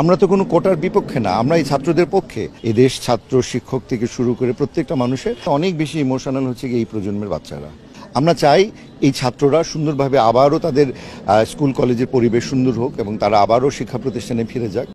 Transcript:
আমরা তো কোনো কোটার বিপক্ষে না আমরা এই ছাত্রদের পক্ষে এদেশ ছাত্র শিক্ষক থেকে শুরু করে প্রত্যেকটা মানুষের অনেক বেশি ইমোশনাল হচ্ছে এই প্রজন্মের বাচ্চারা আমরা চাই এই ছাত্ররা সুন্দরভাবে আবারও তাদের স্কুল কলেজের পরিবেশ সুন্দর হোক এবং তারা আবারও শিক্ষা প্রতিষ্ঠানে ফিরে যাক